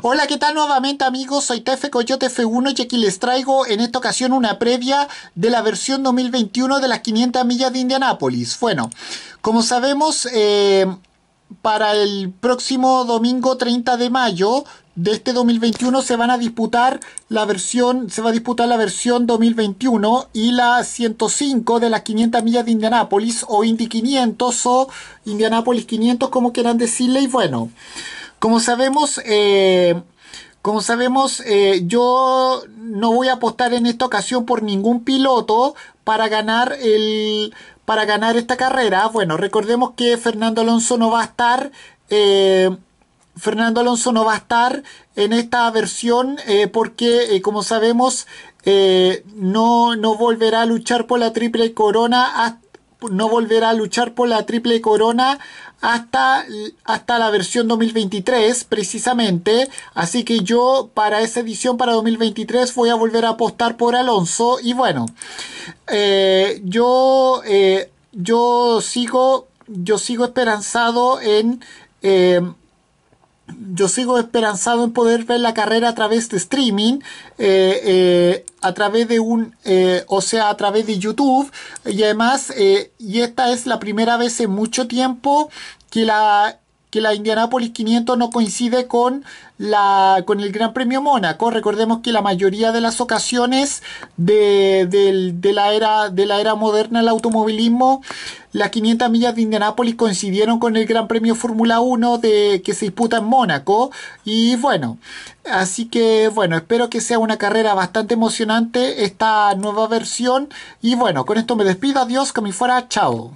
Hola, ¿qué tal nuevamente amigos? Soy Tefe Coyote F1 y aquí les traigo en esta ocasión una previa de la versión 2021 de las 500 millas de Indianápolis. Bueno, como sabemos, eh, para el próximo domingo 30 de mayo de este 2021 se van a disputar la versión, se va a disputar la versión 2021 y la 105 de las 500 millas de Indianápolis o Indy 500 o Indianápolis 500 como quieran decirle y bueno... Como sabemos, eh, como sabemos, eh, yo no voy a apostar en esta ocasión por ningún piloto para ganar el para ganar esta carrera. Bueno, recordemos que Fernando Alonso no va a estar eh, Fernando Alonso no va a estar en esta versión porque, como sabemos, no, no, volverá a luchar por la triple corona hasta, no volverá a luchar por la triple corona hasta, hasta la versión 2023 precisamente. Así que yo para esa edición, para 2023, voy a volver a apostar por Alonso. Y bueno, eh, yo, eh, yo, sigo, yo sigo esperanzado en... Eh, yo sigo esperanzado en poder ver la carrera a través de streaming a través de un, eh, o sea, a través de YouTube. Y además, eh, y esta es la primera vez en mucho tiempo que la que la Indianapolis 500 no coincide con, la, con el Gran Premio Mónaco. Recordemos que la mayoría de las ocasiones de, la, era, de la era moderna del automovilismo, las 500 millas de Indianapolis coincidieron con el Gran Premio Fórmula 1 de, que se disputa en Mónaco. Y bueno, así que bueno, espero que sea una carrera bastante emocionante esta nueva versión. Y bueno, con esto me despido. Adiós, que me fuera. Chao.